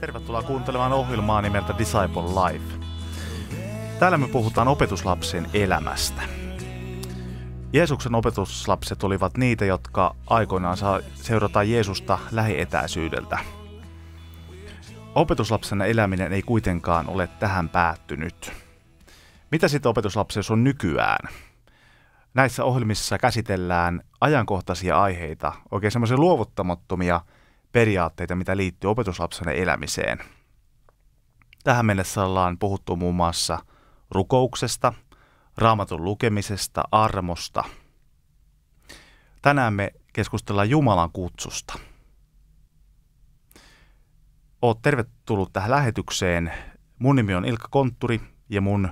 Tervetuloa kuuntelemaan ohjelmaa nimeltä Disciple Life. Täällä me puhutaan opetuslapsien elämästä. Jeesuksen opetuslapset olivat niitä, jotka aikoinaan saa seurata Jeesusta lähietäisyydeltä. Opetuslapsena eläminen ei kuitenkaan ole tähän päättynyt. Mitä sitten opetuslapsessa on nykyään? Näissä ohjelmissa käsitellään ajankohtaisia aiheita, oikein semmoisia luovuttamattomia – periaatteita, mitä liittyy opetuslapsen elämiseen. Tähän mennessä ollaan puhuttu muun muassa rukouksesta, raamatun lukemisesta, armosta. Tänään me keskustellaan Jumalan kutsusta. Oot tervetullut tähän lähetykseen. Mun nimi on Ilkka Kontturi ja mun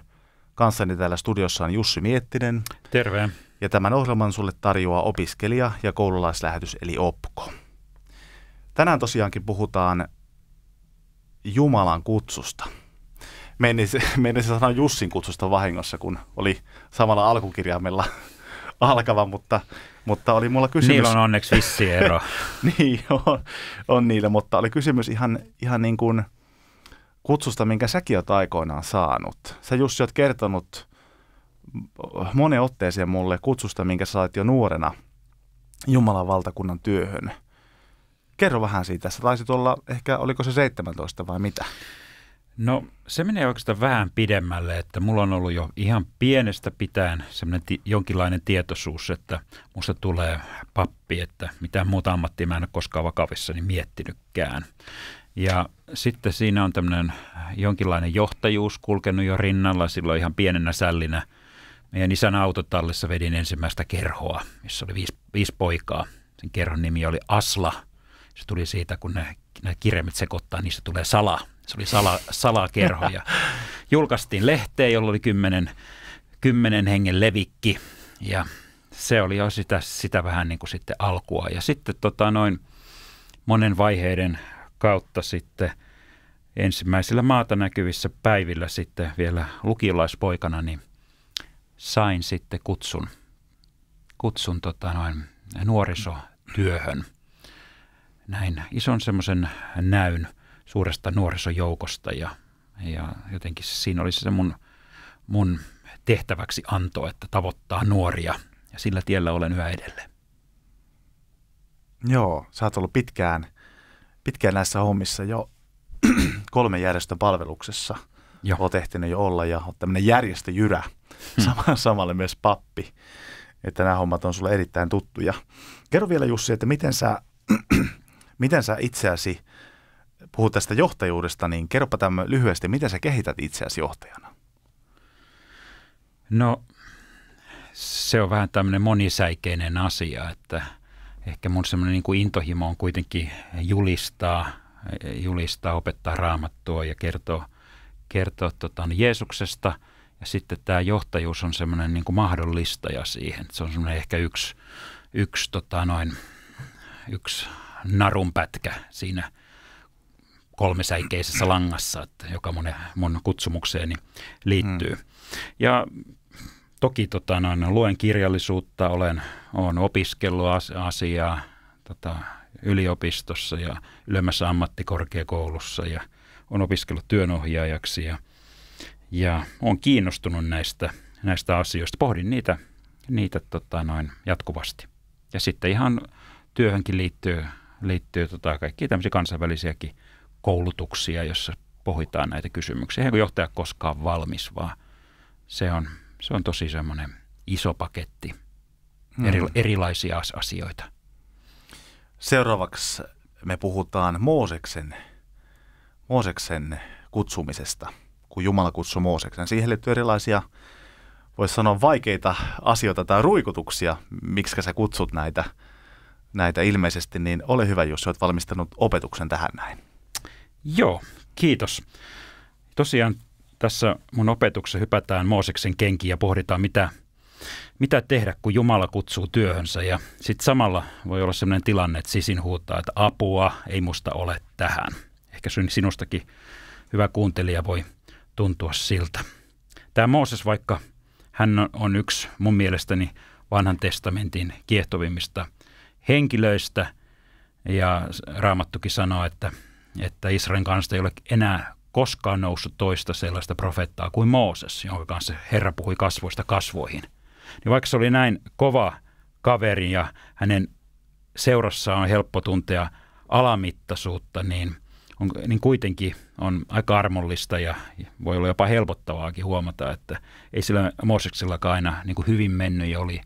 kanssani täällä studiossa on Jussi Miettinen. Terve. Ja tämän ohjelman sulle tarjoaa opiskelija ja koululaislähetys eli OPKO. Tänään tosiaankin puhutaan Jumalan kutsusta. Meidän niin se, meidän niin Jussin kutsusta vahingossa, kun oli samalla alkukirjaimella alkava, mutta, mutta oli mulla kysymys. Niillä on onneksi vissi ero. niin, on, on niillä, mutta oli kysymys ihan, ihan niin kuin kutsusta, minkä säkin oot aikoinaan saanut. Sä Jussi oot kertonut monen otteeseen mulle kutsusta, minkä sä sait jo nuorena Jumalan valtakunnan työhön – Kerro vähän siitä. Sä taisit olla ehkä oliko se 17 vai mitä? No se menee oikeastaan vähän pidemmälle, että mulla on ollut jo ihan pienestä pitäen semmoinen ti- jonkinlainen tietoisuus, että musta tulee pappi, että mitään muuta ammattia mä en ole koskaan vakavissani miettinytkään. Ja sitten siinä on tämmöinen jonkinlainen johtajuus kulkenut jo rinnalla silloin ihan pienenä sällinä. Meidän isän autotallissa vedin ensimmäistä kerhoa, missä oli viisi, viisi poikaa. Sen kerhon nimi oli Asla se tuli siitä, kun nämä, nämä kirjaimet sekoittaa, niistä tulee sala. Se oli sala, salakerho ja julkaistiin lehteen, jolla oli kymmenen, kymmenen hengen levikki ja se oli jo sitä, sitä vähän niin kuin sitten alkua. Ja sitten tota noin monen vaiheiden kautta sitten ensimmäisillä maata näkyvissä päivillä sitten vielä lukilaispoikana, niin sain sitten kutsun, kutsun tota noin nuorisotyöhön – näin ison semmoisen näyn suuresta nuorisojoukosta ja, ja jotenkin siinä oli se mun, mun tehtäväksi anto, että tavoittaa nuoria ja sillä tiellä olen yhä edelleen. Joo, sä oot ollut pitkään, pitkään näissä hommissa jo kolmen järjestön palveluksessa. Joo. Oot ehtinyt jo olla ja oot tämmöinen järjestöjyrä, hmm. samalle myös pappi. Että nämä hommat on sulle erittäin tuttuja. Kerro vielä Jussi, että miten sä Miten sä itseäsi, puhut tästä johtajuudesta, niin kerropa tämän lyhyesti, miten sä kehität itseäsi johtajana? No, se on vähän tämmöinen monisäikeinen asia, että ehkä mun semmoinen niin kuin intohimo on kuitenkin julistaa, julistaa, opettaa raamattua ja kertoa, kertoa tota, Jeesuksesta. Ja sitten tämä johtajuus on semmoinen niin kuin mahdollistaja siihen. Se on semmoinen ehkä yksi, yksi, tota, noin, yksi narunpätkä siinä kolmesäikeisessä langassa, että joka mun, mun kutsumukseeni niin liittyy. Mm. Ja toki tota, noin, niin luen kirjallisuutta, olen, olen opiskellut asiaa tota, yliopistossa ja ylemmässä ammattikorkeakoulussa ja olen opiskellut työnohjaajaksi ja, ja olen kiinnostunut näistä, näistä asioista. Pohdin niitä, niitä tota, noin, jatkuvasti. Ja sitten ihan työhönkin liittyy liittyy tota, kaikki tämmöisiä kansainvälisiäkin koulutuksia, jossa pohditaan näitä kysymyksiä. Eihän johtaja koskaan valmis, vaan se on, se on tosi semmoinen iso paketti hmm. eri, mm. erilaisia asioita. Seuraavaksi me puhutaan Mooseksen, Mooseksen kutsumisesta, kun Jumala kutsui Mooseksen. Siihen liittyy erilaisia, voisi sanoa vaikeita asioita tai ruikutuksia, miksi sä kutsut näitä – näitä ilmeisesti, niin ole hyvä, jos olet valmistanut opetuksen tähän näin. Joo, kiitos. Tosiaan tässä mun opetuksessa hypätään Mooseksen kenkiin ja pohditaan, mitä, mitä tehdä, kun Jumala kutsuu työhönsä. Ja sitten samalla voi olla sellainen tilanne, että sisin huutaa, että apua ei musta ole tähän. Ehkä sinustakin hyvä kuuntelija voi tuntua siltä. Tämä Mooses, vaikka hän on yksi mun mielestäni vanhan testamentin kiehtovimmista henkilöistä. Ja Raamattukin sanoo, että, että Israelin kanssa ei ole enää koskaan noussut toista sellaista profeettaa kuin Mooses, jonka kanssa Herra puhui kasvoista kasvoihin. Niin vaikka se oli näin kova kaveri ja hänen seurassaan on helppo tuntea alamittaisuutta, niin, on, niin kuitenkin on aika armollista ja voi olla jopa helpottavaakin huomata, että ei sillä Mooseksellakaan aina niin kuin hyvin mennyt ja oli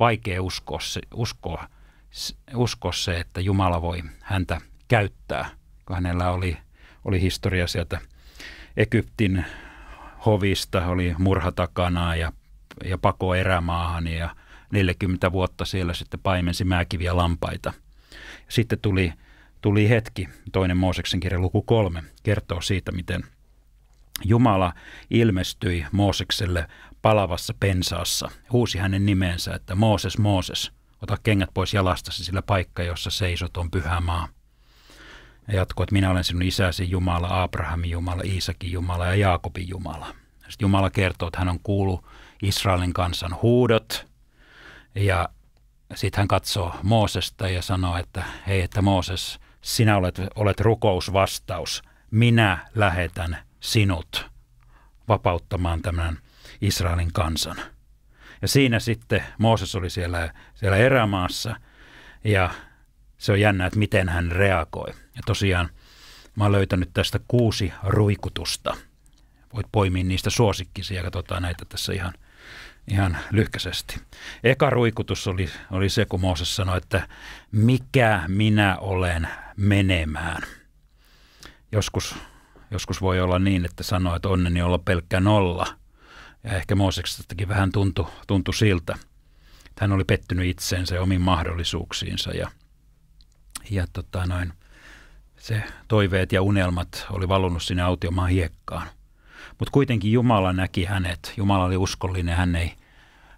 vaikea uskoa, uskoa usko se, että Jumala voi häntä käyttää, kun hänellä oli, oli historia sieltä Egyptin hovista, oli murha takana ja, ja pako erämaahan ja 40 vuotta siellä sitten paimensi määkiviä lampaita. Sitten tuli, tuli hetki, toinen Mooseksen kirja luku kolme, kertoo siitä, miten Jumala ilmestyi Moosekselle palavassa pensaassa, huusi hänen nimensä, että Mooses, Mooses ota kengät pois jalastasi, sillä paikka, jossa seisot, on pyhä maa. Ja jatkuu, että minä olen sinun isäsi Jumala, Abrahamin Jumala, Iisakin Jumala ja Jaakobin Jumala. Sitten Jumala kertoo, että hän on kuullut Israelin kansan huudot ja sitten hän katsoo Moosesta ja sanoo, että hei, että Mooses, sinä olet, olet rukousvastaus. Minä lähetän sinut vapauttamaan tämän Israelin kansan. Ja siinä sitten Mooses oli siellä, siellä erämaassa ja se on jännä, että miten hän reagoi. Ja tosiaan mä oon löytänyt tästä kuusi ruikutusta. Voit poimia niistä suosikkisi ja katsotaan näitä tässä ihan, ihan lyhkäisesti. Eka ruikutus oli, oli se, kun Mooses sanoi, että mikä minä olen menemään. Joskus, joskus voi olla niin, että sanoo, että onneni olla pelkkä nolla – ja ehkä Mooseksestakin vähän tuntui, tuntui siltä. Hän oli pettynyt itseensä ja omiin mahdollisuuksiinsa ja, ja tota noin, se toiveet ja unelmat oli valunut sinne autiomaan hiekkaan. Mutta kuitenkin Jumala näki hänet. Jumala oli uskollinen, hän ei,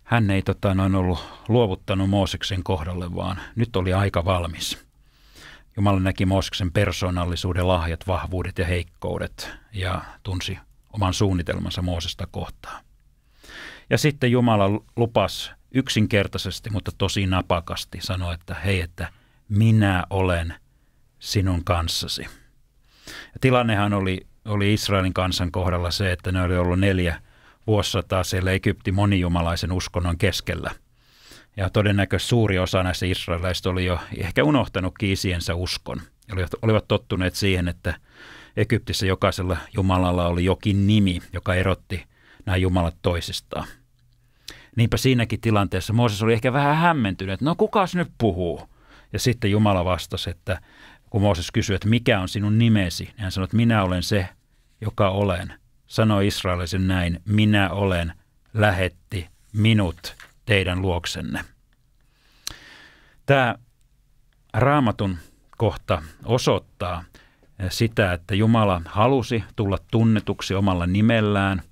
hän ei tota, noin ollut luovuttanut Mooseksen kohdalle, vaan nyt oli aika valmis. Jumala näki Mooseksen persoonallisuuden lahjat, vahvuudet ja heikkoudet ja tunsi oman suunnitelmansa Moosesta kohtaan. Ja sitten Jumala lupas yksinkertaisesti, mutta tosi napakasti sanoa, että hei, että minä olen sinun kanssasi. Ja tilannehan oli, oli Israelin kansan kohdalla se, että ne oli ollut neljä vuosisataa siellä Egypti monijumalaisen uskonnon keskellä. Ja todennäköisesti suuri osa näistä israelilaisista oli jo ehkä unohtanut kiisiensä uskon. Olivat, olivat tottuneet siihen, että Egyptissä jokaisella jumalalla oli jokin nimi, joka erotti nämä jumalat toisistaan. Niinpä siinäkin tilanteessa Mooses oli ehkä vähän hämmentynyt, että no kukas nyt puhuu? Ja sitten Jumala vastasi, että kun Mooses kysyi, että mikä on sinun nimesi, niin hän sanoi, että minä olen se, joka olen. Sanoi Israelisen näin, minä olen, lähetti minut teidän luoksenne. Tämä raamatun kohta osoittaa sitä, että Jumala halusi tulla tunnetuksi omalla nimellään.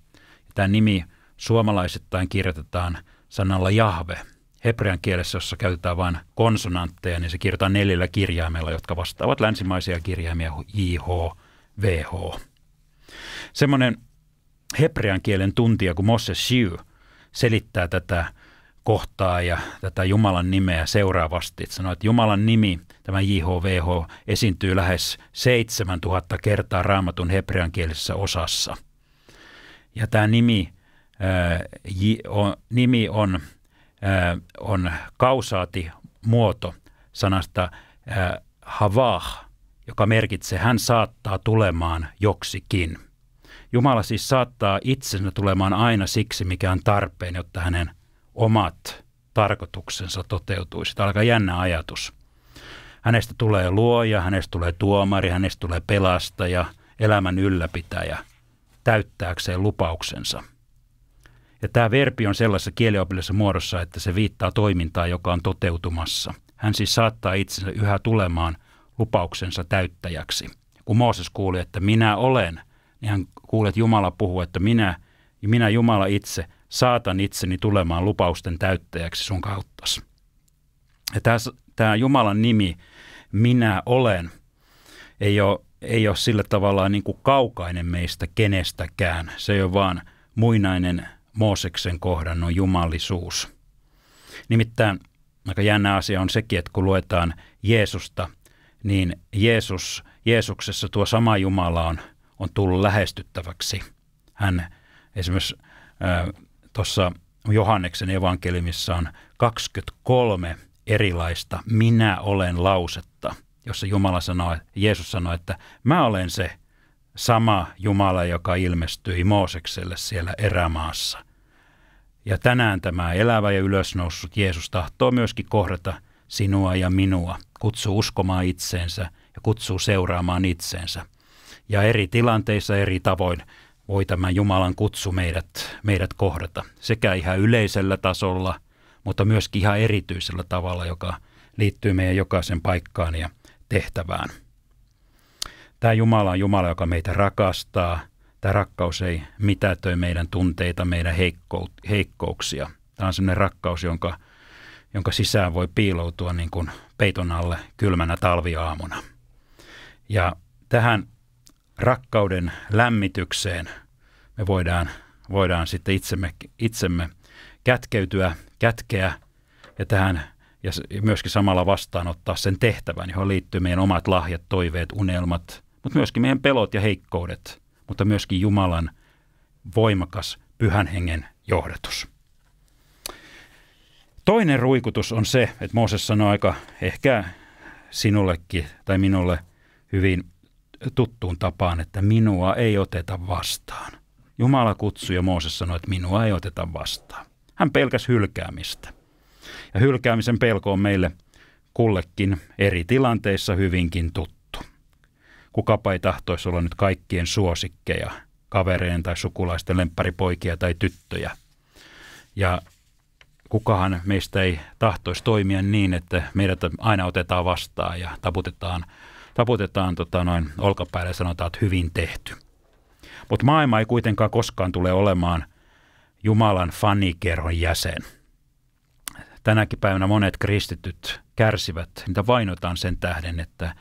Tämä nimi suomalaisittain kirjoitetaan sanalla jahve. Hebrean kielessä, jossa käytetään vain konsonantteja, niin se kirjoitetaan neljällä kirjaimella, jotka vastaavat länsimaisia kirjaimia IH, VH. Semmoinen hebrean kielen tuntija kuin Moses Shiu selittää tätä kohtaa ja tätä Jumalan nimeä seuraavasti. Että sanoo, että Jumalan nimi, tämä JHVH, esiintyy lähes 7000 kertaa raamatun kielisessä osassa. Ja tämä nimi on, nimi on, on kausaati muoto sanasta havah, joka merkitsee hän saattaa tulemaan joksikin. Jumala siis saattaa itsensä tulemaan aina siksi, mikä on tarpeen, jotta hänen omat tarkoituksensa toteutuisi. Tämä on aika jännä ajatus. Hänestä tulee luoja, hänestä tulee tuomari, hänestä tulee pelastaja, elämän ylläpitäjä täyttääkseen lupauksensa – ja tämä verbi on sellaisessa kieliopillisessa muodossa, että se viittaa toimintaa, joka on toteutumassa. Hän siis saattaa itsensä yhä tulemaan lupauksensa täyttäjäksi. Kun Mooses kuuli, että minä olen, niin hän kuuli, että Jumala puhuu, että minä, minä Jumala itse saatan itseni tulemaan lupausten täyttäjäksi sun kautta. Ja tämä, tämä Jumalan nimi, minä olen, ei ole, ei ole sillä tavalla niin kuin kaukainen meistä kenestäkään. Se ei ole vaan muinainen Mooseksen kohdannut jumalisuus. Nimittäin aika jännä asia on sekin, että kun luetaan Jeesusta, niin Jeesus, Jeesuksessa tuo sama Jumala on, on tullut lähestyttäväksi. Hän esimerkiksi äh, tuossa Johanneksen evankeliumissa on 23 erilaista minä olen lausetta, jossa Jumala sanoo, Jeesus sanoi, että mä olen se sama Jumala, joka ilmestyi Moosekselle siellä erämaassa. Ja tänään tämä elävä ja ylösnoussut Jeesus tahtoo myöskin kohdata sinua ja minua, kutsuu uskomaan itseensä ja kutsuu seuraamaan itseensä. Ja eri tilanteissa eri tavoin voi tämä Jumalan kutsu meidät, meidät kohdata, sekä ihan yleisellä tasolla, mutta myöskin ihan erityisellä tavalla, joka liittyy meidän jokaisen paikkaan ja tehtävään. Tämä Jumala on Jumala, joka meitä rakastaa – Tämä rakkaus ei mitätöi meidän tunteita, meidän heikko, heikkouksia. Tämä on sellainen rakkaus, jonka, jonka sisään voi piiloutua niin kuin peiton alle kylmänä talviaamuna. Ja tähän rakkauden lämmitykseen me voidaan, voidaan sitten itsemme, itsemme kätkeytyä, kätkeä ja tähän ja myöskin samalla vastaanottaa sen tehtävän, johon liittyy meidän omat lahjat, toiveet, unelmat, mutta myöskin meidän pelot ja heikkoudet – mutta myöskin Jumalan voimakas pyhän hengen johdatus. Toinen ruikutus on se, että Mooses sanoi aika ehkä sinullekin tai minulle hyvin tuttuun tapaan, että minua ei oteta vastaan. Jumala kutsui ja Mooses sanoi, että minua ei oteta vastaan. Hän pelkäsi hylkäämistä. Ja hylkäämisen pelko on meille kullekin eri tilanteissa hyvinkin tuttu. Kukapa ei tahtoisi olla nyt kaikkien suosikkeja, kavereen tai sukulaisten lempparipoikia tai tyttöjä. Ja kukahan meistä ei tahtoisi toimia niin, että meidät aina otetaan vastaan ja taputetaan, taputetaan tota noin olkapäälle ja sanotaan, että hyvin tehty. Mutta maailma ei kuitenkaan koskaan tule olemaan Jumalan fanikerhon jäsen. Tänäkin päivänä monet kristityt kärsivät, niitä vainotaan sen tähden, että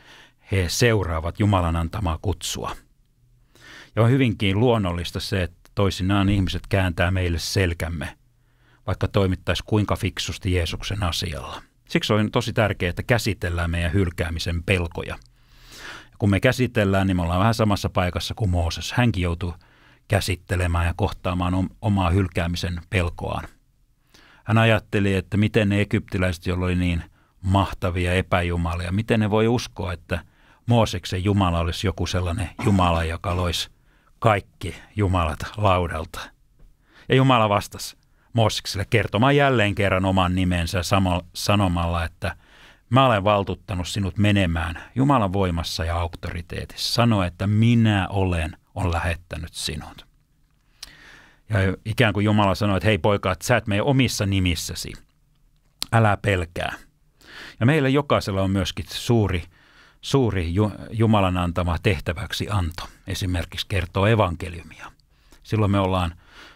he seuraavat Jumalan antamaa kutsua. Ja on hyvinkin luonnollista se, että toisinaan ihmiset kääntää meille selkämme, vaikka toimittaisi kuinka fiksusti Jeesuksen asialla. Siksi on tosi tärkeää, että käsitellään meidän hylkäämisen pelkoja. Ja kun me käsitellään, niin me ollaan vähän samassa paikassa kuin Mooses. Hänkin joutui käsittelemään ja kohtaamaan omaa hylkäämisen pelkoaan. Hän ajatteli, että miten ne egyptiläiset, joilla oli niin mahtavia epäjumalia, miten ne voi uskoa, että – Mooseksen Jumala olisi joku sellainen Jumala, joka loisi kaikki Jumalat laudalta. Ja Jumala vastasi Moosekselle kertomaan jälleen kerran oman nimensä sanomalla, että mä olen valtuttanut sinut menemään Jumalan voimassa ja auktoriteetissa. Sano, että minä olen, on lähettänyt sinut. Ja ikään kuin Jumala sanoi, että hei poika, että sä et mene omissa nimissäsi. Älä pelkää. Ja meillä jokaisella on myöskin suuri suuri Jumalan antama tehtäväksi anto, esimerkiksi kertoo evankeliumia. Silloin me ollaan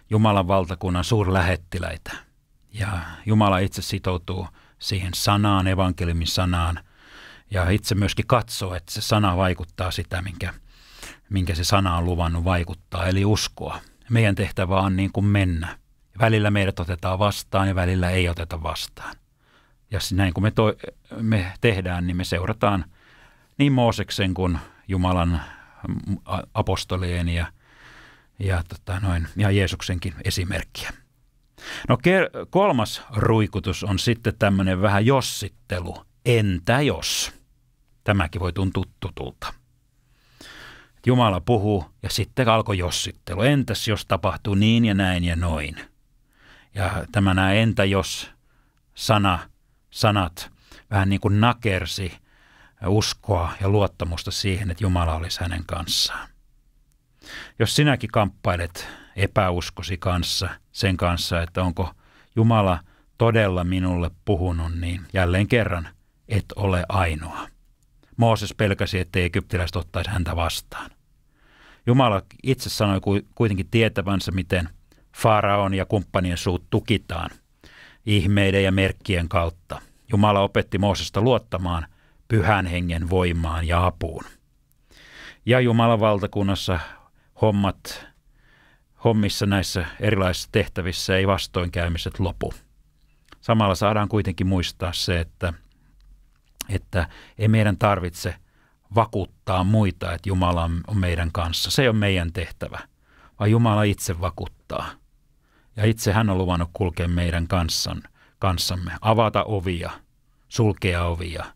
Jumalan valtakunnan suurlähettiläitä ja Jumala itse sitoutuu siihen sanaan, evankeliumin sanaan ja itse myöskin katsoo, että se sana vaikuttaa sitä, minkä, minkä se sana on luvannut vaikuttaa, eli uskoa. Meidän tehtävä on niin kuin mennä. Välillä meidät otetaan vastaan ja välillä ei oteta vastaan. Ja näin kuin me, to, me tehdään, niin me seurataan – niin Mooseksen kuin Jumalan mm, apostolien ja, ja, tota noin, ja Jeesuksenkin esimerkkiä. No kolmas ruikutus on sitten tämmöinen vähän jossittelu. Entä jos? Tämäkin voi tuntua tutulta. Jumala puhuu ja sitten alkoi jossittelu. Entäs jos tapahtuu niin ja näin ja noin? Ja tämä nämä entä jos sana, sanat vähän niin kuin nakersi – uskoa ja luottamusta siihen, että Jumala olisi hänen kanssaan. Jos sinäkin kamppailet epäuskosi kanssa, sen kanssa, että onko Jumala todella minulle puhunut, niin jälleen kerran et ole ainoa. Mooses pelkäsi, ettei egyptiläiset ottaisi häntä vastaan. Jumala itse sanoi kuitenkin tietävänsä, miten Faraon ja kumppanien suut tukitaan ihmeiden ja merkkien kautta. Jumala opetti Moosesta luottamaan – pyhän hengen voimaan ja apuun. Ja Jumalan valtakunnassa hommat, hommissa näissä erilaisissa tehtävissä ei vastoinkäymiset lopu. Samalla saadaan kuitenkin muistaa se, että, että ei meidän tarvitse vakuuttaa muita, että Jumala on meidän kanssa. Se on meidän tehtävä, vaan Jumala itse vakuuttaa. Ja itse hän on luvannut kulkea meidän kanssamme, avata ovia, sulkea ovia –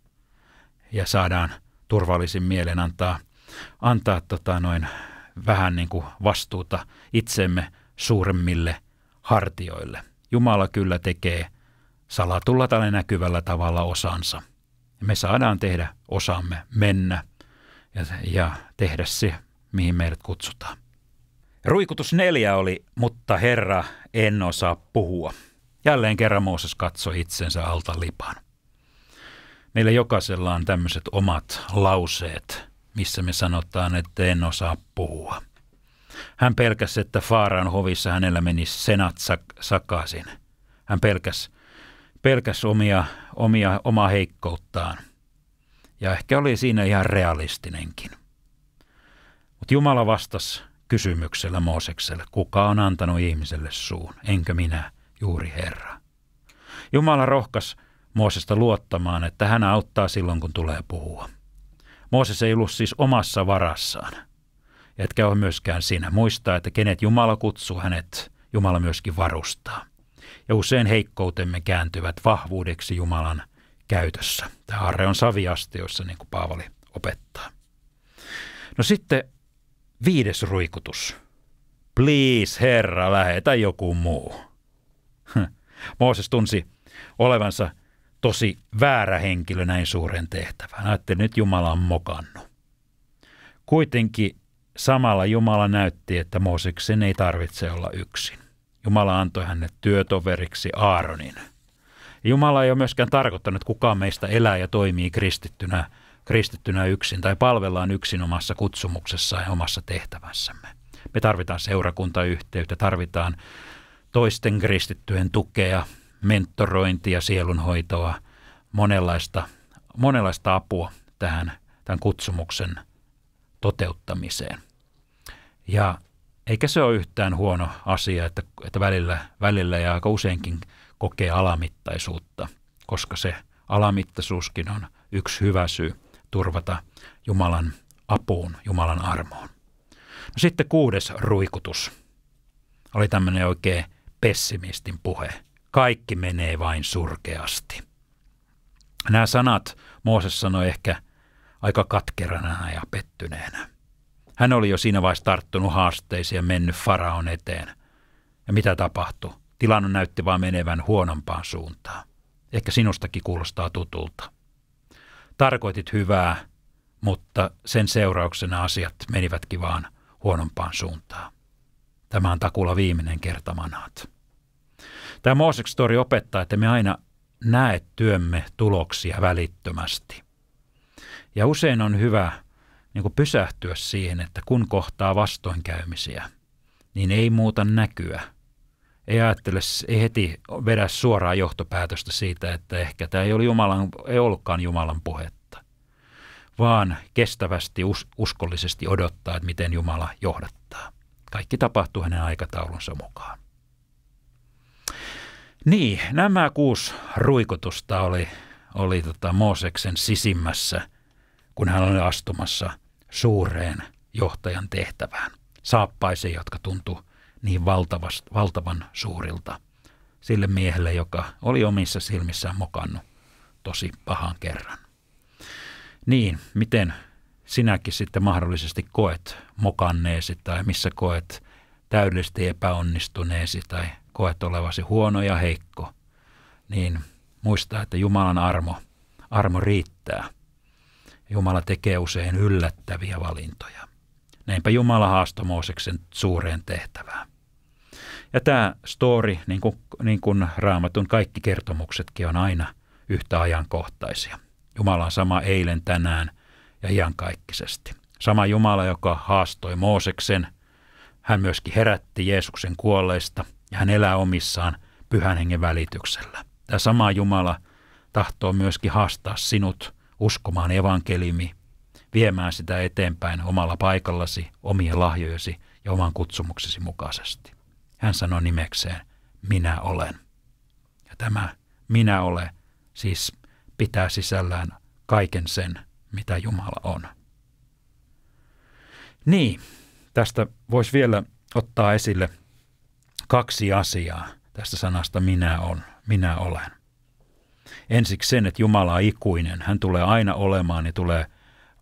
ja saadaan turvallisin mielen antaa, antaa tota noin vähän niin kuin vastuuta itsemme suuremmille hartioille. Jumala kyllä tekee salatulla tai näkyvällä tavalla osansa. Me saadaan tehdä osamme mennä ja, ja tehdä se, mihin meidät kutsutaan. Ruikutus neljä oli, mutta Herra, en osaa puhua. Jälleen kerran Mooses katsoi itsensä alta lipan. Meillä jokaisella on tämmöiset omat lauseet, missä me sanotaan, että en osaa puhua. Hän pelkäsi, että Faaraan hovissa hänellä meni senat sak- Hän pelkäsi, pelkäsi omia, omia, omaa heikkouttaan. Ja ehkä oli siinä ihan realistinenkin. Mutta Jumala vastasi kysymyksellä Moosekselle, kuka on antanut ihmiselle suun, enkö minä, juuri Herra. Jumala rohkas Moosesta luottamaan, että hän auttaa silloin, kun tulee puhua. Mooses ei ollut siis omassa varassaan, etkä ole myöskään sinä. Muistaa, että kenet Jumala kutsuu, hänet Jumala myöskin varustaa. Ja usein heikkoutemme kääntyvät vahvuudeksi Jumalan käytössä. Tämä arre on saviastioissa, niin kuin Paavali opettaa. No sitten viides ruikutus. Please, Herra, lähetä joku muu. Hm. Mooses tunsi olevansa tosi väärä henkilö näin suuren tehtävään. Ajattelin, nyt Jumala on mokannut. Kuitenkin samalla Jumala näytti, että Mooseksen ei tarvitse olla yksin. Jumala antoi hänet työtoveriksi Aaronin. Jumala ei ole myöskään tarkoittanut, että kukaan meistä elää ja toimii kristittynä, kristittynä yksin tai palvellaan yksin omassa kutsumuksessa ja omassa tehtävässämme. Me tarvitaan seurakuntayhteyttä, tarvitaan toisten kristittyjen tukea, mentorointia, sielunhoitoa, monenlaista, monenlaista apua tähän tämän kutsumuksen toteuttamiseen. Ja eikä se ole yhtään huono asia, että, että välillä, välillä ja aika useinkin kokee alamittaisuutta, koska se alamittaisuuskin on yksi hyvä syy turvata Jumalan apuun, Jumalan armoon. No sitten kuudes ruikutus oli tämmöinen oikein pessimistin puhe kaikki menee vain surkeasti. Nämä sanat Mooses sanoi ehkä aika katkerana ja pettyneenä. Hän oli jo siinä vaiheessa tarttunut haasteisiin ja mennyt faraon eteen. Ja mitä tapahtui? Tilanne näytti vaan menevän huonompaan suuntaan. Ehkä sinustakin kuulostaa tutulta. Tarkoitit hyvää, mutta sen seurauksena asiat menivätkin vaan huonompaan suuntaan. Tämä on takula viimeinen kerta manaat. Tämä Mooseks story opettaa, että me aina näet työmme tuloksia välittömästi. Ja usein on hyvä niin kuin pysähtyä siihen, että kun kohtaa vastoinkäymisiä, niin ei muuta näkyä. Ei ajattele, ei heti vedä suoraa johtopäätöstä siitä, että ehkä tämä ei, ole Jumalan, ei ollutkaan Jumalan puhetta, vaan kestävästi us, uskollisesti odottaa, että miten Jumala johdattaa. Kaikki tapahtuu hänen aikataulunsa mukaan. Niin, nämä kuusi ruikotusta oli, oli tota Mooseksen sisimmässä, kun hän oli astumassa suureen johtajan tehtävään. Saappaisiin, jotka tuntui niin valtavast, valtavan suurilta sille miehelle, joka oli omissa silmissään mokannut tosi pahan kerran. Niin, miten sinäkin sitten mahdollisesti koet mokanneesi tai missä koet täydellisesti epäonnistuneesi tai koet olevasi huono ja heikko, niin muista, että Jumalan armo, armo riittää. Jumala tekee usein yllättäviä valintoja. Näinpä Jumala haastoi Mooseksen suureen tehtävään. Ja tämä story, niin kuin, niin kuin raamatun kaikki kertomuksetkin, on aina yhtä ajankohtaisia. Jumala on sama eilen, tänään ja iankaikkisesti. Sama Jumala, joka haastoi Mooseksen, hän myöskin herätti Jeesuksen kuolleista – ja hän elää omissaan pyhän hengen välityksellä. Tämä sama Jumala tahtoo myöskin haastaa sinut uskomaan evankelimi, viemään sitä eteenpäin omalla paikallasi, omien lahjojesi ja oman kutsumuksesi mukaisesti. Hän sanoi nimekseen, minä olen. Ja tämä minä olen siis pitää sisällään kaiken sen, mitä Jumala on. Niin, tästä voisi vielä ottaa esille kaksi asiaa tästä sanasta minä on, minä olen. Ensiksi sen, että Jumala on ikuinen. Hän tulee aina olemaan ja tulee,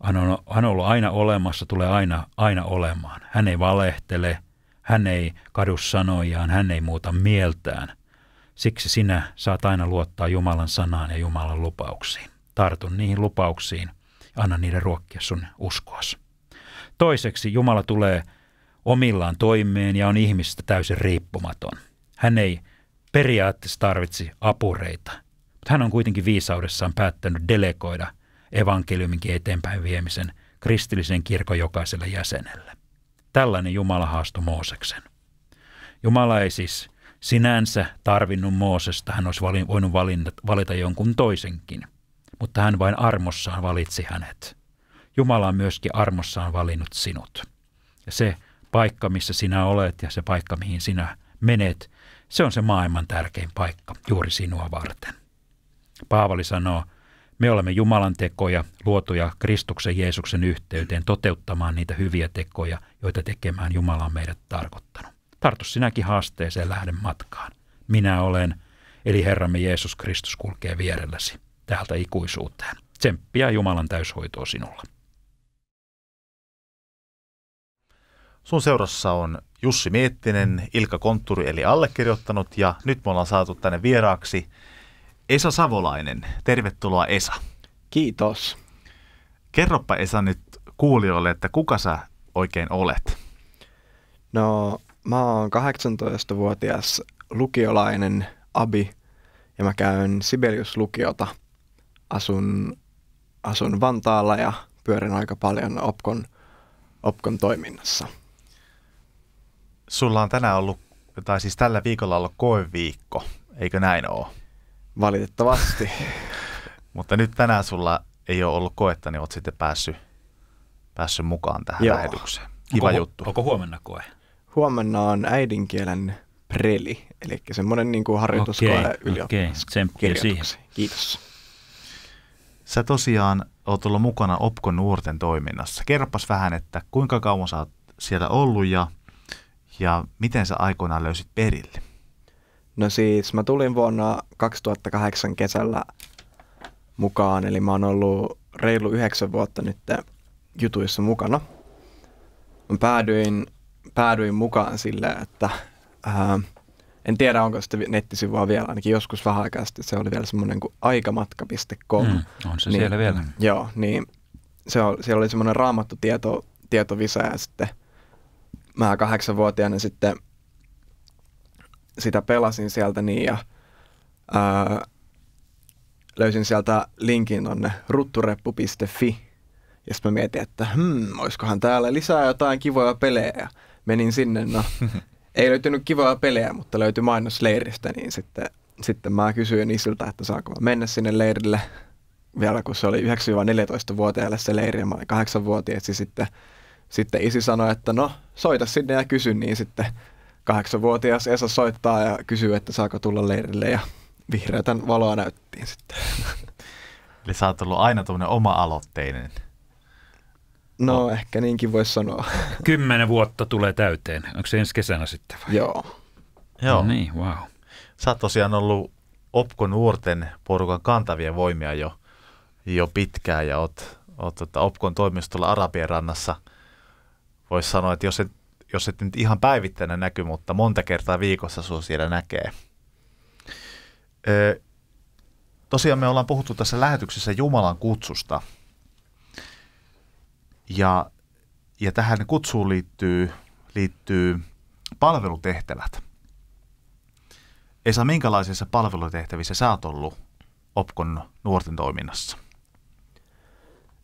hän on, hän on ollut aina olemassa, tulee aina, aina olemaan. Hän ei valehtele, hän ei kadu sanojaan, hän ei muuta mieltään. Siksi sinä saat aina luottaa Jumalan sanaan ja Jumalan lupauksiin. Tartun niihin lupauksiin, anna niiden ruokkia sun uskoas. Toiseksi Jumala tulee omillaan toimeen ja on ihmistä täysin riippumaton. Hän ei periaatteessa tarvitsi apureita, mutta hän on kuitenkin viisaudessaan päättänyt delegoida evankeliuminkin eteenpäin viemisen kristillisen kirkon jokaiselle jäsenelle. Tällainen Jumala haastoi Mooseksen. Jumala ei siis sinänsä tarvinnut Moosesta, hän olisi voinut valita jonkun toisenkin, mutta hän vain armossaan valitsi hänet. Jumala on myöskin armossaan valinnut sinut. Ja se paikka, missä sinä olet ja se paikka, mihin sinä menet, se on se maailman tärkein paikka juuri sinua varten. Paavali sanoo, me olemme Jumalan tekoja, luotuja Kristuksen Jeesuksen yhteyteen toteuttamaan niitä hyviä tekoja, joita tekemään Jumala on meidät tarkoittanut. Tartu sinäkin haasteeseen lähden matkaan. Minä olen, eli Herramme Jeesus Kristus kulkee vierelläsi täältä ikuisuuteen. Tsemppiä Jumalan täyshoitoa sinulla. Sun seurassa on Jussi Miettinen, Ilka Kontturi eli allekirjoittanut ja nyt me ollaan saatu tänne vieraaksi Esa Savolainen. Tervetuloa Esa. Kiitos. Kerropa Esa nyt kuulijoille, että kuka sä oikein olet? No, mä oon 18-vuotias lukiolainen Abi ja mä käyn Sibelius lukiota. Asun, asun Vantaalla ja pyörin aika paljon Opkon, Opkon toiminnassa – Sulla on tänään ollut, tai siis tällä viikolla ollut koeviikko, eikö näin ole? Valitettavasti. Mutta nyt tänään sulla ei ole ollut koetta, niin oot sitten päässyt, päässyt mukaan tähän Joo. lähetykseen. Kiva onko, juttu. Onko huomenna koe? Huomenna on äidinkielen preli, eli semmoinen niin kuin harjoituskoe okay, ylioppilaskirjoituksiin. Okay. Kiitos. Sä tosiaan oot ollut mukana Opko Nuorten toiminnassa. Kerropas vähän, että kuinka kauan sä oot siellä ollut ja ja miten sä aikoinaan löysit perille? No siis mä tulin vuonna 2008 kesällä mukaan, eli mä oon ollut reilu yhdeksän vuotta nyt jutuissa mukana. Mä päädyin, päädyin mukaan silleen, että ää, en tiedä onko sitä nettisivua vielä, ainakin joskus vähän aikaa sitten se oli vielä semmoinen kuin aikamatka.com. Mm, on se niin, siellä vielä. Joo, niin se oli, siellä oli semmoinen raamattu tieto, tietovisa ja sitten – mä kahdeksanvuotiaana sitten sitä pelasin sieltä niin ja ää, löysin sieltä linkin tonne ruttureppu.fi ja sitten mä mietin, että hmm, olisikohan täällä lisää jotain kivoja pelejä ja menin sinne, no ei löytynyt kivoja pelejä, mutta löytyi mainos leiristä, niin sitten, sitten mä kysyin isiltä, että saanko mä mennä sinne leirille vielä, kun se oli 9-14-vuotiaille se leiri ja mä olin 8-vuotiaaksi sitten sitten isi sanoi, että no soita sinne ja kysy, niin sitten kahdeksanvuotias Esa soittaa ja kysyy, että saako tulla leirille ja vihreätän valoa näyttiin sitten. Eli sä oot ollut aina tuommoinen oma-aloitteinen. No, no ehkä niinkin voisi sanoa. Kymmenen vuotta tulee täyteen. Onko se ensi kesänä sitten vai? Joo. Joo. No niin, wow. Sä oot tosiaan ollut Opko nuorten porukan kantavia voimia jo, jo pitkään ja oot, oot tota, Opkon toimistolla Arabian rannassa – voisi sanoa, että jos et, jos et nyt ihan päivittäinen näky, mutta monta kertaa viikossa sun siellä näkee. Ö, tosiaan me ollaan puhuttu tässä lähetyksessä Jumalan kutsusta. Ja, ja tähän kutsuun liittyy, liittyy palvelutehtävät. Esa, minkälaisissa palvelutehtävissä sä oot ollut Opkon nuorten toiminnassa?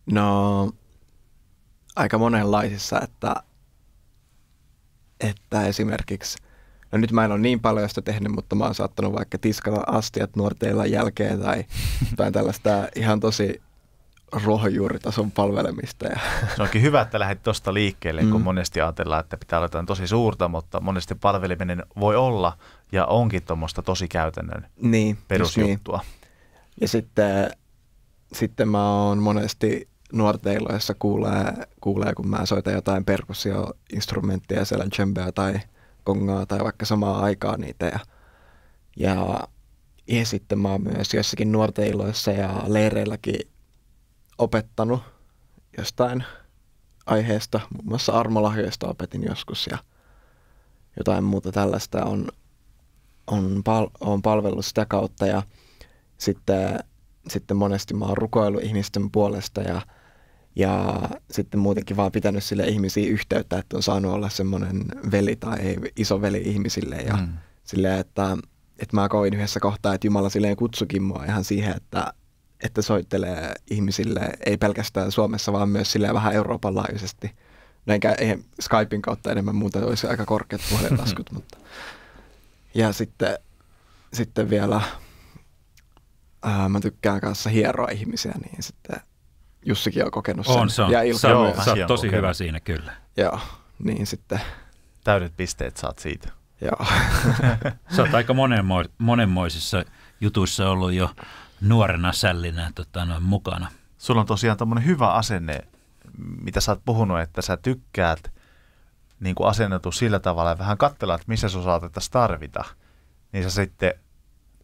No, aika monenlaisissa, että, että esimerkiksi, no nyt mä en ole niin paljon sitä tehnyt, mutta mä oon saattanut vaikka tiskata astiat nuorteilla jälkeen tai jotain tällaista ihan tosi ruohonjuuritason palvelemista. Ja. Se onkin hyvä, että lähdet tuosta liikkeelle, mm. kun monesti ajatellaan, että pitää olla jotain tosi suurta, mutta monesti palveleminen voi olla ja onkin tuommoista tosi käytännön niin, niin. perusjuttua. Niin. Ja sitten, sitten mä oon monesti nuorteiloissa kuulee, kuulee, kun mä soitan jotain perkussioinstrumenttia siellä djembeä tai kongaa tai vaikka samaa aikaa niitä. Ja, ja, ja sitten mä oon myös jossakin nuorteiloissa ja leireilläkin opettanut jostain aiheesta, muun mm. muassa armolahjoista opetin joskus ja jotain muuta tällaista on, on, pal- on palvellut sitä kautta ja sitten, sitten monesti mä oon rukoillut ihmisten puolesta ja ja sitten muutenkin vaan pitänyt sille ihmisiä yhteyttä, että on saanut olla semmoinen veli tai ei, iso veli ihmisille. Ja mm. sille, että, että mä koin yhdessä kohtaa, että Jumala silleen kutsukin mua ihan siihen, että, että soittelee ihmisille, ei pelkästään Suomessa, vaan myös silleen vähän Euroopan laajuisesti. No enkä, eihän Skypein kautta enemmän muuta olisi aika korkeat puhelinlaskut, mutta... Ja sitten, sitten vielä ää, mä tykkään kanssa hieroa ihmisiä, niin sitten Jussikin on kokenut sen. On, se on. Ja se on, joo, sä tosi hyvä siinä, kyllä. Joo, niin sitten. Täydet pisteet saat siitä. Joo. sä oot aika monenmo- monenmoisissa jutuissa ollut jo nuorena sällinä tota, noin mukana. Sulla on tosiaan tämmöinen hyvä asenne, mitä sä oot puhunut, että sä tykkäät niin kuin asennetu sillä tavalla että vähän katsella, että missä sä saatettaisiin tarvita, niin sä sitten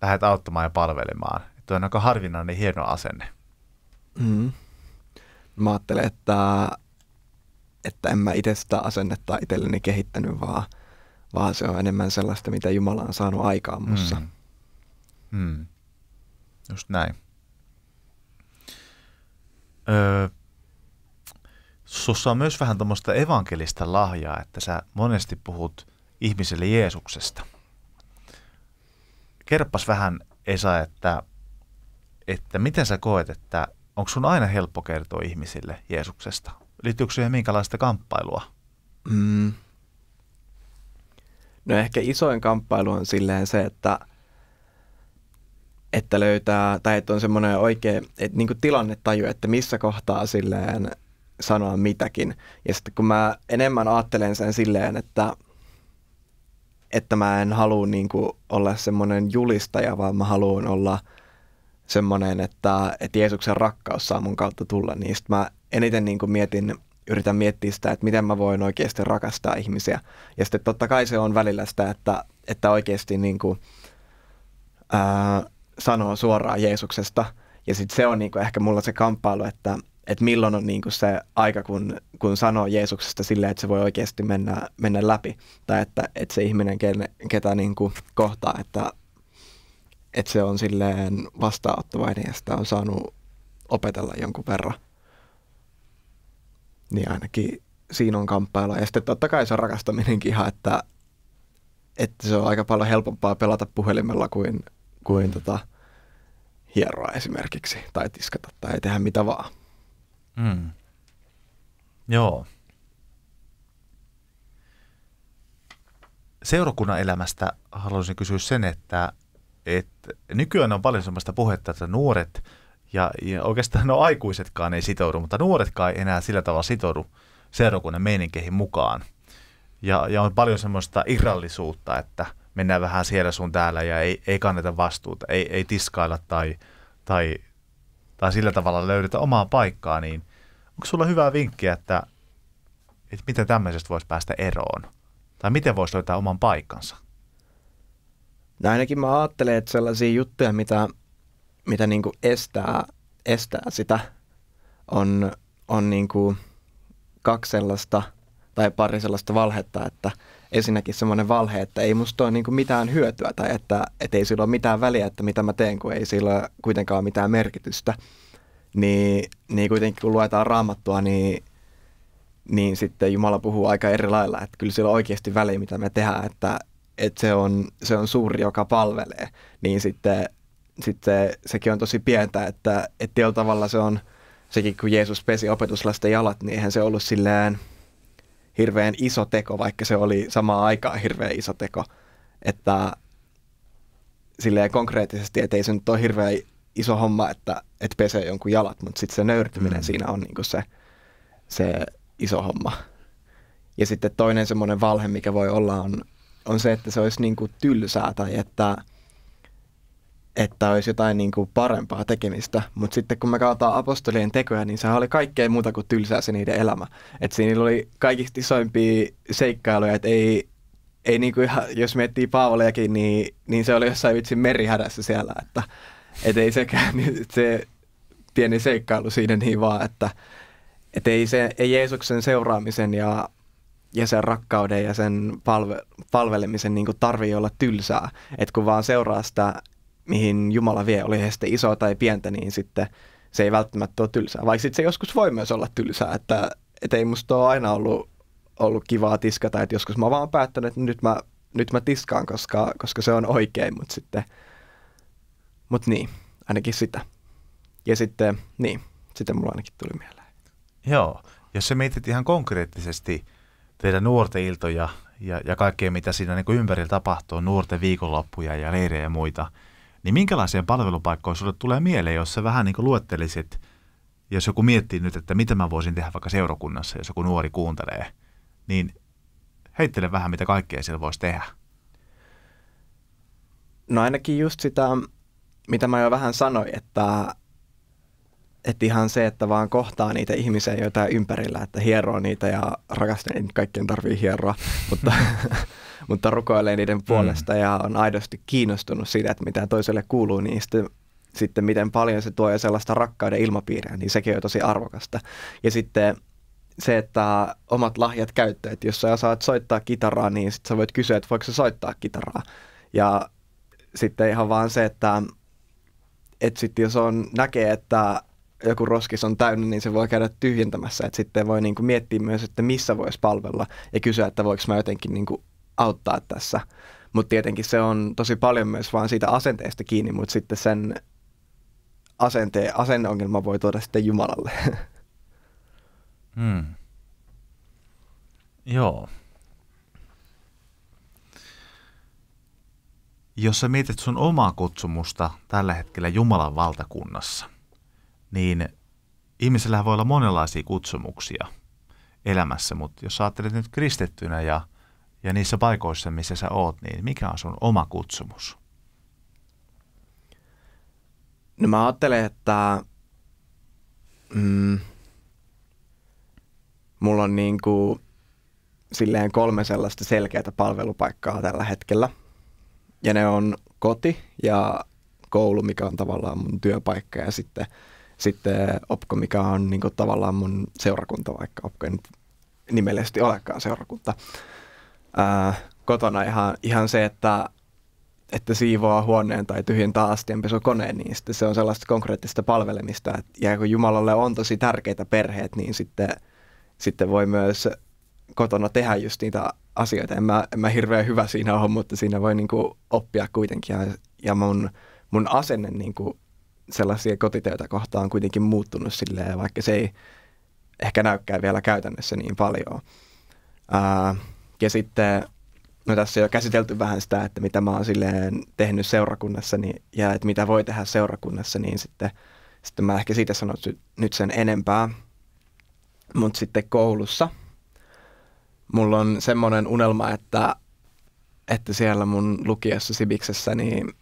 lähdet auttamaan ja palvelemaan. Tuo on aika harvinainen hieno asenne. Mm mä ajattelen, että, että en mä itse sitä asennetta itselleni kehittänyt, vaan, vaan se on enemmän sellaista, mitä Jumala on saanut aikaan mussa. Mm. Mm. Just näin. Öö, sussa on myös vähän tuommoista evankelista lahjaa, että sä monesti puhut ihmiselle Jeesuksesta. Kerppas vähän, Esa, että, että miten sä koet, että onko sun aina helppo kertoa ihmisille Jeesuksesta? Liittyykö siihen minkälaista kamppailua? Mm. No ehkä isoin kamppailu on silleen se, että, että löytää, tai että on semmoinen oikea että niin tilanne taju, että missä kohtaa silleen sanoa mitäkin. Ja sitten kun mä enemmän ajattelen sen silleen, että, että mä en halua niin olla semmoinen julistaja, vaan mä haluan olla – semmoinen, että, että Jeesuksen rakkaus saa mun kautta tulla, niin sitten mä eniten niin mietin, yritän miettiä sitä, että miten mä voin oikeasti rakastaa ihmisiä. Ja sitten totta kai se on välillä sitä, että, että oikeasti niin kuin, ää, sanoo suoraan Jeesuksesta. Ja sitten se on niin kuin ehkä mulla se kamppailu, että, että milloin on niin kuin se aika, kun, kun sanoo Jeesuksesta silleen, että se voi oikeasti mennä, mennä läpi. Tai että, että se ihminen, ketä niin kuin kohtaa, että, että se on silleen vastaanottavainen ja sitä on saanut opetella jonkun verran. Niin ainakin siinä on kamppailua. Ja sitten totta kai se on rakastaminenkin ihan, että, että se on aika paljon helpompaa pelata puhelimella kuin, kuin tota, hieroa esimerkiksi tai tiskata tai tehdä mitä vaan. Mm. Joo. Seurakunnan elämästä haluaisin kysyä sen, että että nykyään on paljon sellaista puhetta, että nuoret ja, ja oikeastaan no aikuisetkaan ei sitoudu, mutta nuoretkaan ei enää sillä tavalla sitoudu seurakunnan meininkeihin mukaan. Ja, ja on paljon semmoista irrallisuutta, että mennään vähän siellä sun täällä ja ei, ei kanneta vastuuta, ei, ei tiskailla tai, tai, tai sillä tavalla löydetä omaa paikkaa, niin onko sulla hyvää vinkkiä, että, että miten tämmöisestä voisi päästä eroon? Tai miten voisi löytää oman paikkansa? No ainakin mä ajattelen, että sellaisia juttuja, mitä, mitä niin kuin estää, estää sitä, on, on niin kuin kaksi sellaista tai pari sellaista valhetta, että ensinnäkin semmoinen valhe, että ei musta ole niin kuin mitään hyötyä tai että, että ei sillä ole mitään väliä, että mitä mä teen, kun ei sillä kuitenkaan ole mitään merkitystä. Niin, niin kuitenkin kun luetaan raamattua, niin niin sitten Jumala puhuu aika eri lailla, että kyllä sillä on oikeasti väliä, mitä me tehdään, että, että se on, se on suuri, joka palvelee, niin sitten, sitten sekin on tosi pientä, että, että tietyllä tavalla se on, sekin kun Jeesus pesi opetuslasten jalat, niin eihän se ollut silleen hirveän iso teko, vaikka se oli samaan aikaan hirveän iso teko, että silleen konkreettisesti, että ei se nyt ole hirveän iso homma, että, että pesee jonkun jalat, mutta sitten se nöyrtyminen mm. siinä on niinku se, se iso homma. Ja sitten toinen semmoinen valhe, mikä voi olla, on on se, että se olisi niin kuin tylsää tai että, että olisi jotain niin kuin parempaa tekemistä. Mutta sitten kun me katsotaan apostolien tekoja, niin sehän oli kaikkea muuta kuin tylsää se niiden elämä. Että siinä oli kaikista isoimpia seikkailuja, että ei, ei niin kuin ihan, jos miettii Paavolejakin, niin, niin se oli jossain vitsin merihädässä siellä. Että et ei sekään niin se pieni seikkailu siinä niin vaan, että et ei, se, ei Jeesuksen seuraamisen ja ja sen rakkauden ja sen palve, palvelemisen niin tarvii olla tylsää. Että kun vaan seuraa sitä, mihin Jumala vie, oli he sitten isoa tai pientä, niin sitten se ei välttämättä ole tylsää. Vaikka sitten se joskus voi myös olla tylsää, että, et ei musta ole aina ollut, ollut kivaa tiskata. Että joskus mä vaan päättänyt, että nyt mä, nyt mä tiskaan, koska, koska se on oikein, mutta sitten, mut niin, ainakin sitä. Ja sitten, niin, sitten mulla ainakin tuli mieleen. Joo, jos sä mietit ihan konkreettisesti – tehdä nuorten iltoja ja, ja kaikkea, mitä siinä niin ympärillä tapahtuu, nuorten viikonloppuja ja leirejä ja muita, niin minkälaisia palvelupaikkoja sinulle tulee mieleen, jos sä vähän niin luettelisit, jos joku miettii nyt, että mitä mä voisin tehdä vaikka seurakunnassa, jos joku nuori kuuntelee, niin heittele vähän, mitä kaikkea siellä voisi tehdä. No ainakin just sitä, mitä mä jo vähän sanoin, että että ihan se, että vaan kohtaa niitä ihmisiä, joita ympärillä, että hieroo niitä ja rakastaa, niin kaikkien tarvii hieroa, mutta, mutta rukoilee niiden mm. puolesta mm. ja on aidosti kiinnostunut siitä, että mitä toiselle kuuluu, niin sitten, sitten miten paljon se tuo jo sellaista rakkauden ilmapiiriä, niin sekin on tosi arvokasta. Ja sitten se, että omat lahjat käyttöön, että jos sä saat soittaa kitaraa, niin sitten sä voit kysyä, että voiko sä soittaa kitaraa. Ja sitten ihan vaan se, että, että sitten jos on, näkee, että joku roskis on täynnä, niin se voi käydä tyhjentämässä. Et sitten voi niin kuin miettiä myös, että missä voisi palvella ja kysyä, että voiko mä jotenkin niin kuin auttaa tässä. Mutta tietenkin se on tosi paljon myös vaan siitä asenteesta kiinni, mutta sitten sen asenteen, asenneongelma voi tuoda sitten Jumalalle. Hmm. Joo. Jos sä mietit sun omaa kutsumusta tällä hetkellä Jumalan valtakunnassa, niin ihmisellähän voi olla monenlaisia kutsumuksia elämässä, mutta jos ajattelet nyt kristettynä ja, ja niissä paikoissa, missä sä oot, niin mikä on sun oma kutsumus? No mä ajattelen, että mm, mulla on niin kuin, silleen kolme sellaista selkeää palvelupaikkaa tällä hetkellä. Ja ne on koti ja koulu, mikä on tavallaan mun työpaikka ja sitten – sitten Opko, mikä on niin kuin, tavallaan mun seurakunta, vaikka Opko ei nyt nimellisesti olekaan seurakunta. Ää, kotona ihan, ihan se, että, että siivoaa huoneen tai tyhjentää astianpesukoneen, niin sitten se on sellaista konkreettista palvelemista. Että, ja kun Jumalalle on tosi tärkeitä perheet, niin sitten, sitten voi myös kotona tehdä just niitä asioita. En mä, en mä hirveän hyvä siinä ole, mutta siinä voi niin kuin, oppia kuitenkin. Ja, ja mun, mun asenne niin kuin, sellaisia kotiteitä kohtaan on kuitenkin muuttunut silleen, vaikka se ei ehkä näykään vielä käytännössä niin paljon. Ää, ja sitten, no tässä on jo käsitelty vähän sitä, että mitä mä oon silleen tehnyt seurakunnassa niin- ja että mitä voi tehdä seurakunnassa, niin sitten, sitten mä ehkä siitä sanon nyt sen enempää. Mutta sitten koulussa mulla on semmoinen unelma, että, että siellä mun lukiossa Sibiksessä niin –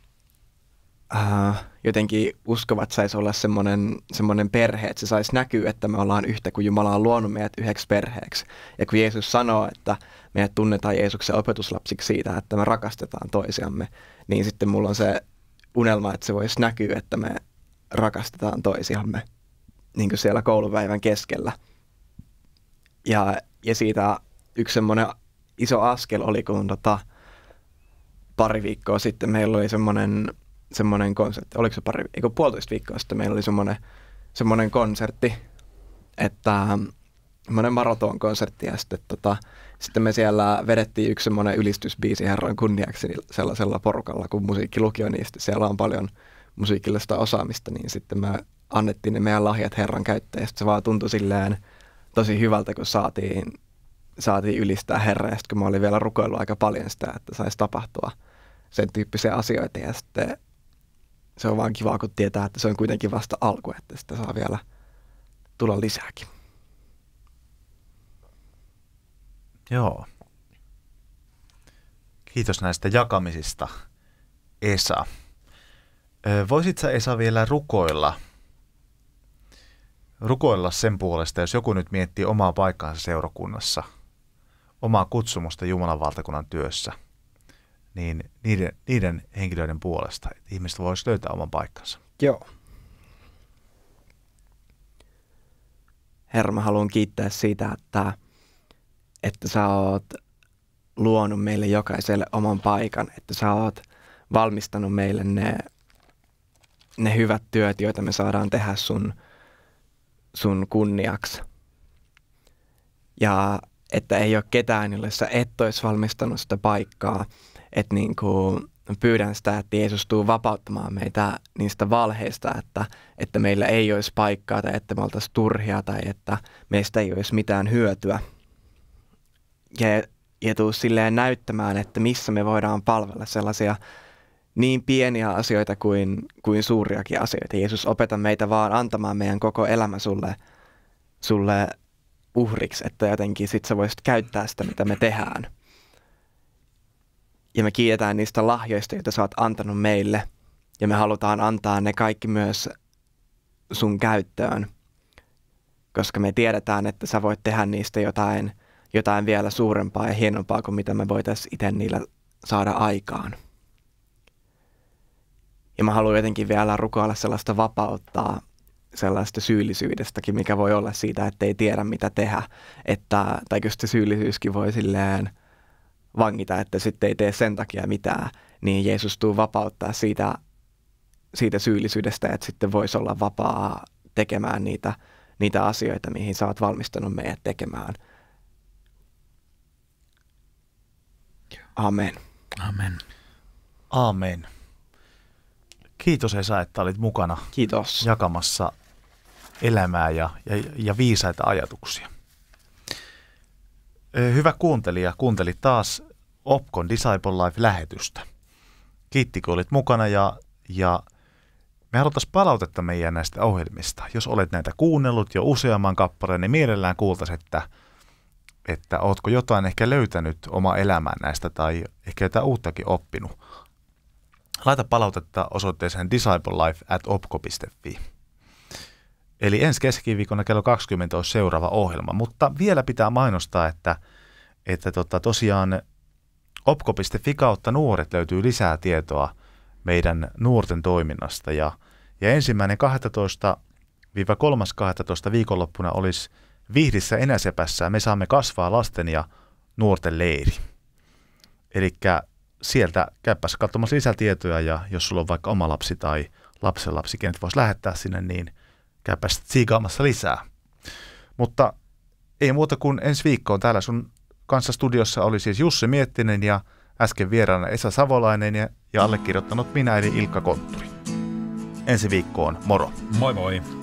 äh, jotenkin uskovat saisi olla semmoinen, semmoinen perhe, että se saisi näkyä, että me ollaan yhtä kuin Jumala on luonut meidät yhdeksi perheeksi. Ja kun Jeesus sanoo, että meidät tunnetaan Jeesuksen opetuslapsiksi siitä, että me rakastetaan toisiamme, niin sitten mulla on se unelma, että se voisi näkyä, että me rakastetaan toisiamme niin kuin siellä koulupäivän keskellä. Ja, ja siitä yksi semmoinen iso askel oli, kun tota, pari viikkoa sitten meillä oli semmoinen semmoinen konsertti, oliko se pari, eikö puolitoista viikkoa sitten meillä oli semmoinen, semmoinen konsertti, että ähm, semmoinen konsertti ja sitten, tota, sitten me siellä vedettiin yksi semmoinen ylistysbiisi herran kunniaksi sellaisella porukalla kuin musiikkilukio, niin sitten siellä on paljon musiikillista osaamista, niin sitten me annettiin ne meidän lahjat herran käyttöön ja sitten se vaan tuntui silleen tosi hyvältä, kun saatiin, saatiin ylistää herraa ja sitten kun mä olin vielä rukoillut aika paljon sitä, että saisi tapahtua sen tyyppisiä asioita ja sitten se on vaan kivaa, kun tietää, että se on kuitenkin vasta alku, että sitä saa vielä tulla lisääkin. Joo. Kiitos näistä jakamisista, Esa. Voisit sä Esa vielä rukoilla, rukoilla sen puolesta, jos joku nyt miettii omaa paikkaansa seurakunnassa, omaa kutsumusta Jumalan valtakunnan työssä – niin niiden, niiden henkilöiden puolesta, että ihmiset voisivat löytää oman paikkansa. Joo. Herra, mä haluan kiittää siitä, että, että sä oot luonut meille jokaiselle oman paikan, että sä oot valmistanut meille ne, ne hyvät työt, joita me saadaan tehdä sun, sun kunniaksi. Ja että ei ole ketään, jolle sä et olisi valmistanut sitä paikkaa – että niin kuin pyydän sitä, että Jeesus tuu vapauttamaan meitä niistä valheista, että, että meillä ei olisi paikkaa tai että me oltaisiin turhia tai että meistä ei olisi mitään hyötyä. Ja, ja tuu silleen näyttämään, että missä me voidaan palvella sellaisia niin pieniä asioita kuin, kuin suuriakin asioita. Jeesus, opeta meitä vaan antamaan meidän koko elämä sulle, sulle uhriksi, että jotenkin sit sä voisit käyttää sitä, mitä me tehdään ja me kiitetään niistä lahjoista, joita sä oot antanut meille. Ja me halutaan antaa ne kaikki myös sun käyttöön, koska me tiedetään, että sä voit tehdä niistä jotain, jotain vielä suurempaa ja hienompaa kuin mitä me voitaisiin itse niillä saada aikaan. Ja mä haluan jotenkin vielä rukoilla sellaista vapauttaa sellaista syyllisyydestäkin, mikä voi olla siitä, että ei tiedä mitä tehdä. Että, tai kyllä se syyllisyyskin voi silleen – vangita, että sitten ei tee sen takia mitään, niin Jeesus tuu vapauttaa siitä, siitä syyllisyydestä, että sitten voisi olla vapaa tekemään niitä, niitä asioita, mihin sä oot valmistanut meidät tekemään. Amen. Amen. Amen. Kiitos Esa, että olit mukana Kiitos. jakamassa elämää ja, ja, ja viisaita ajatuksia. Eh, hyvä kuuntelija, kuunteli taas Opcon Disciple Life-lähetystä. Kiitti, kun olit mukana ja, ja me haluttaisiin palautetta meidän näistä ohjelmista. Jos olet näitä kuunnellut jo useamman kappaleen, niin mielellään kuultaisiin, että, että ootko jotain ehkä löytänyt oma elämään näistä tai ehkä jotain uuttakin oppinut. Laita palautetta osoitteeseen disciplelife at opko.fi. Eli ensi keskiviikkona kello 20 on seuraava ohjelma, mutta vielä pitää mainostaa, että, että tota, tosiaan opko.fi kautta nuoret löytyy lisää tietoa meidän nuorten toiminnasta ja, ja ensimmäinen 12-3.12 viikonloppuna olisi Vihdissä Enäsepässä me saamme kasvaa lasten ja nuorten leiri. Eli sieltä käypäs katsomassa lisätietoja ja jos sulla on vaikka oma lapsi tai lapsenlapsi, kenet voisi lähettää sinne, niin – käypä siigaamassa lisää. Mutta ei muuta kuin ensi viikkoon. Täällä sun kanssa studiossa oli siis Jussi Miettinen ja äsken vieraana Esa Savolainen ja, ja allekirjoittanut minä eli Ilkka Kontturi. Ensi viikkoon, moro! Moi moi!